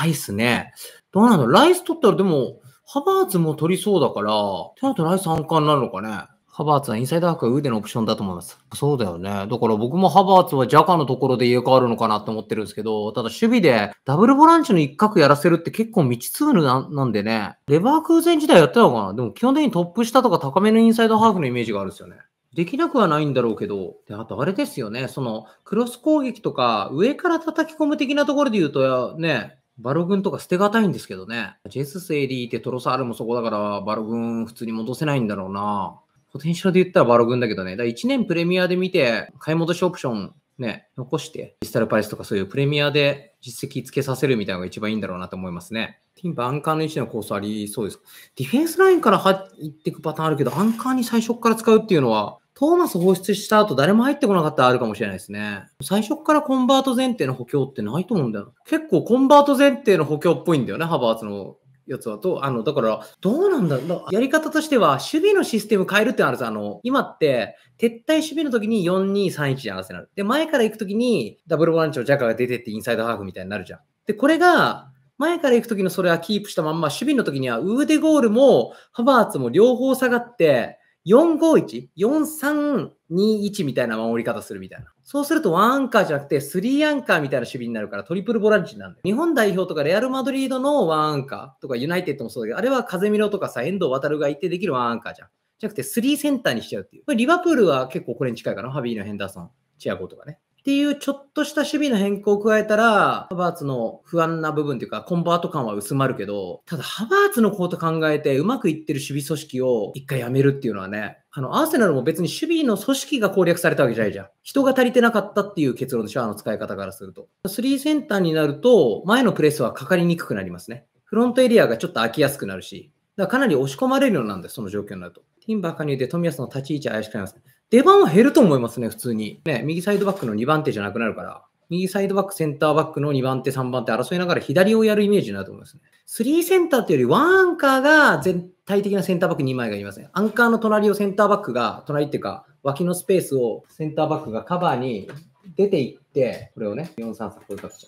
ないっすね。どうなのライス取ったらでも、ハバーツも取りそうだから、ってなるとライス三冠なるのかね。ハバーツはインサイドハーフが腕のオプションだと思います。そうだよね。だから僕もハバーツはジャカのところで入れ替わるのかなって思ってるんですけど、ただ守備でダブルボランチの一角やらせるって結構未知るなんでね、レバー空前時代やってたのかなでも基本的にトップ下とか高めのインサイドハーフのイメージがあるんですよね。できなくはないんだろうけど、で、あとあれですよね、その、クロス攻撃とか、上から叩き込む的なところで言うと、ね、バロ軍とか捨てがたいんですけどね。ジェスセリーってトロサールもそこだから、バロ軍普通に戻せないんだろうな。ポテンシャルで言ったらバロ軍だけどね。だ1年プレミアで見て、買い戻しオプションね、残して、デジタルパレスとかそういうプレミアで実績つけさせるみたいなのが一番いいんだろうなと思いますね。ティンバアンカーの位置のコースありそうですディフェンスラインから入っていくパターンあるけど、アンカーに最初から使うっていうのは、トーマス放出した後誰も入ってこなかったらあるかもしれないですね。最初からコンバート前提の補強ってないと思うんだよ。結構コンバート前提の補強っぽいんだよね、ハバーツのやつはと、あの、だから、どうなんだやり方としては、守備のシステム変えるってのあるんあの、今って、撤退守備の時に4-2-3-1じゃん、せーセで、前から行く時に、ダブルボランチのジャカが出てってインサイドハーフみたいになるじゃん。で、これが、前から行く時のそれはキープしたまんま、守備の時には、ウーデゴールも、ハバーツも両方下がって、451、4321みたいな守り方するみたいな。そうすると1アンカーじゃなくて3アンカーみたいな守備になるからトリプルボランチになるんだよ。日本代表とかレアル・マドリードの1アンカーとかユナイテッドもそうだけど、あれは風見ろとかさ、遠藤航がいてできる1アンカーじゃん。じゃなくて3センターにしちゃうっていう。これリバプールは結構これに近いかな。ハビーのヘンダーソン、チアゴとかね。っていうちょっとした守備の変更を加えたら、ハバーツの不安な部分というか、コンバート感は薄まるけど、ただハバーツのこと考えてうまくいってる守備組織を一回やめるっていうのはね、あの、アーセナルも別に守備の組織が攻略されたわけじゃないじゃん。人が足りてなかったっていう結論でしょ、あの使い方からすると。3センターになると、前のプレスはかかりにくくなりますね。フロントエリアがちょっと空きやすくなるし、だからかなり押し込まれるようなんです、その状況になると。ティンバー加入で富安の立ち位置怪しくなります。出番は減ると思いますね、普通に。ね、右サイドバックの2番手じゃなくなるから。右サイドバック、センターバックの2番手、3番手争いながら左をやるイメージになると思いますね。3センターっていうより、1アンカーが全体的なセンターバック2枚がいますね。アンカーの隣をセンターバックが、隣っていうか、脇のスペースをセンターバックがカバーに出ていって、これをね、4、3、3、こういう形。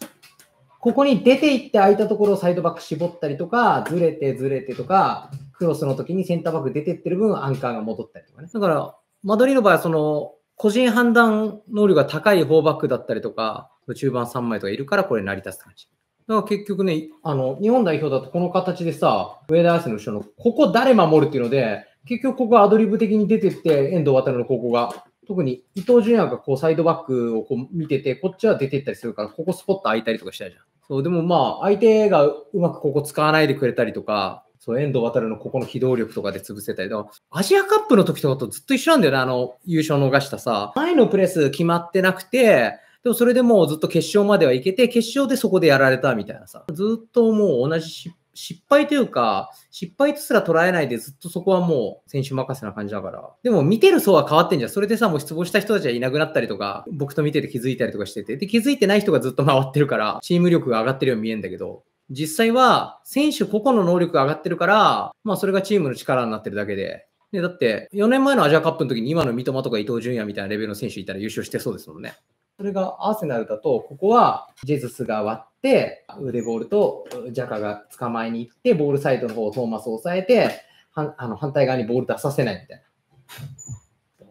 ここに出ていって空いたところをサイドバック絞ったりとか、ずれてずれてとか、クロスの時にセンターバック出てってる分、アンカーが戻ったりとかね。だから、マドリーの場合はその個人判断能力が高いーバックだったりとか、中盤3枚とかいるからこれ成り立つ感じ。だから結局ね、あの、日本代表だとこの形でさ、上田綺世の後ろの、ここ誰守るっていうので、結局ここアドリブ的に出てって、遠藤航の高校が、特に伊東純也がこうサイドバックをこう見てて、こっちは出てったりするから、ここスポット空いたりとかしたじゃん。そう、でもまあ、相手がうまくここ使わないでくれたりとか、そう、遠藤航のここの機動力とかで潰せたり、か、アジアカップの時とかとずっと一緒なんだよね、あの、優勝逃したさ。前のプレス決まってなくて、でもそれでもうずっと決勝までは行けて、決勝でそこでやられたみたいなさ。ずっともう同じ失敗というか、失敗とすら捉えないでずっとそこはもう選手任せな感じだから。でも見てる層は変わってんじゃん。それでさ、もう失望した人たちはいなくなったりとか、僕と見てて気づいたりとかしてて。で、気づいてない人がずっと回ってるから、チーム力が上がってるように見えんだけど、実際は選手個々の能力が上がってるから、まあそれがチームの力になってるだけで。で、だって4年前のアジアカップの時に今の三笘とか伊東純也みたいなレベルの選手いたら優勝してそうですもんね。それがアーセナルだと、ここはジェズスが割って、腕ボールとジャカが捕まえに行って、ボールサイドの方をトーマスを抑えて、はあの反対側にボール出させないみたい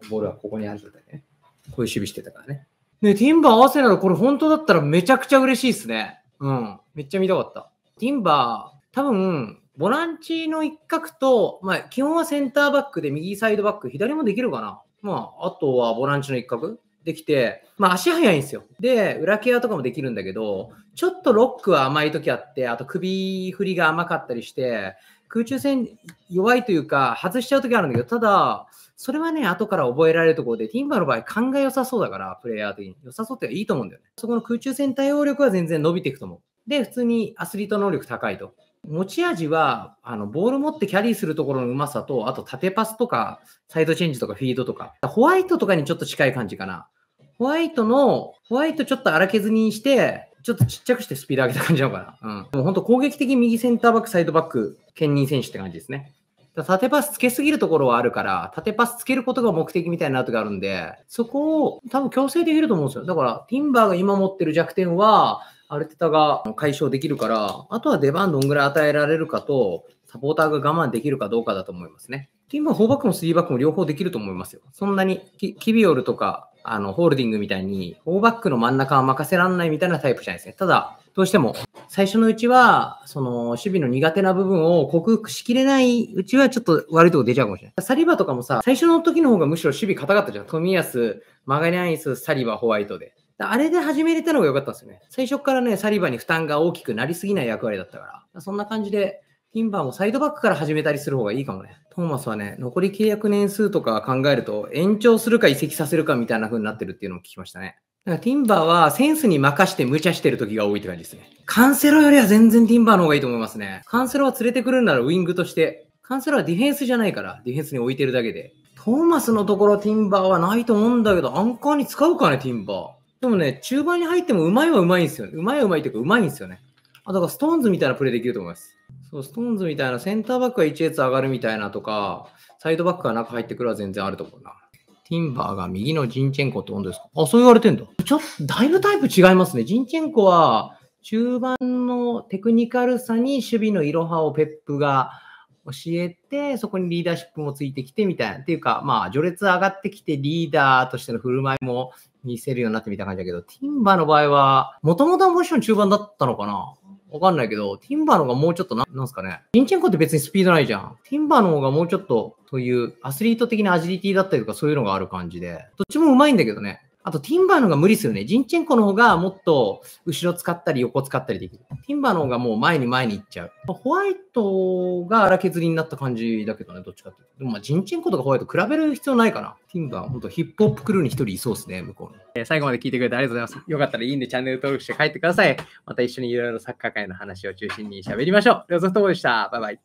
な。ボールはここにあるんだね。こういう守備してたからね。ね、ティンバー、アーセナル、これ本当だったらめちゃくちゃ嬉しいですね。うん。めっちゃ見たかった。ティンバー、多分、ボランチの一角と、まあ、基本はセンターバックで右サイドバック、左もできるかな。まあ、あとはボランチの一角できて、まあ、足速いんですよ。で、裏ケアとかもできるんだけど、ちょっとロックは甘い時あって、あと首振りが甘かったりして、空中戦弱いというか、外しちゃうときあるんだけど、ただ、それはね、後から覚えられるところで、ティンバーの場合、勘が良さそうだから、プレイヤー的に。良さそうっていいと思うんだよね。そこの空中戦対応力は全然伸びていくと思う。で、普通にアスリート能力高いと。持ち味は、あの、ボール持ってキャリーするところのうまさと、あと縦パスとか、サイドチェンジとかフィードとか、ホワイトとかにちょっと近い感じかな。ホワイトの、ホワイトちょっと荒削りにして、ちょっとちっちゃくしてスピード上げた感じなのかな。うん。もう本当攻撃的右センターバック、サイドバック、兼任選手って感じですね。縦パスつけすぎるところはあるから、縦パスつけることが目的みたいなとがあるんで、そこを多分強制できると思うんですよ。だから、ティンバーが今持ってる弱点は、アルテタが解消できるから、あとは出番どんぐらい与えられるかと、サポーターが我慢できるかどうかだと思いますね。ティンバー4バックも3バックも両方できると思いますよ。そんなにキビオルとかあの、ホールディングみたいに、フォーバックの真ん中は任せられないみたいなタイプじゃないですね。ただ、どうしても、最初のうちは、その、守備の苦手な部分を克服しきれないうちは、ちょっと悪いとこ出ちゃうかもしれない。サリバとかもさ、最初の時の方がむしろ守備硬かったじゃん。富安、マガリアンイス、サリバ、ホワイトで。あれで始めれたのが良かったんですよね。最初からね、サリバに負担が大きくなりすぎない役割だったから。そんな感じで、ティンバーもサイドバックから始めたりする方がいいかもね。トーマスはね、残り契約年数とか考えると、延長するか移籍させるかみたいな風になってるっていうのも聞きましたね。だからティンバーはセンスに任して無茶してる時が多いって感じですね。カンセロよりは全然ティンバーの方がいいと思いますね。カンセロは連れてくるならウイングとして。カンセロはディフェンスじゃないから、ディフェンスに置いてるだけで。トーマスのところティンバーはないと思うんだけど、アンカーに使うかね、ティンバー。でもね、中盤に入ってもうまいはうまいんですよね。うまいはうまいていうかうまいんですよね。あ、だからストーンズみたいなプレイできると思います。そう、ストーンズみたいな、センターバックが1列上がるみたいなとか、サイドバックが中入ってくるは全然あると思うな。ティンバーが右のジンチェンコってことですかあ、そう言われてんだ。ちょっと、だいぶタイプ違いますね。ジンチェンコは、中盤のテクニカルさに守備のいろはをペップが教えて、そこにリーダーシップもついてきてみたいな。っていうか、まあ、序列上がってきてリーダーとしての振る舞いも見せるようになってみた感じだけど、ティンバーの場合は、もともとはもちろん中盤だったのかなわかんないけど、ティンバーの方がもうちょっとな、なんすかね。ジンチェンコって別にスピードないじゃん。ティンバーの方がもうちょっと、というアスリート的なアジリティだったりとかそういうのがある感じで、どっちもうまいんだけどね。あと、ティンバーの方が無理すよね。ジンチェンコの方がもっと後ろ使ったり横使ったりできる。ティンバーの方がもう前に前に行っちゃう。ホワイトが荒削りになった感じだけどね、どっちかってうと。でもまあ、ジンチェンコとかホワイト比べる必要ないかな。ティンバー、ほんとヒップホップクルーに一人いそうですね、向こうに。え最後まで聞いてくれてありがとうございます。よかったらいいんでチャンネル登録して帰ってください。また一緒にいろいろサッカー界の話を中心に喋りましょう。では両方ともでした。バイバイ。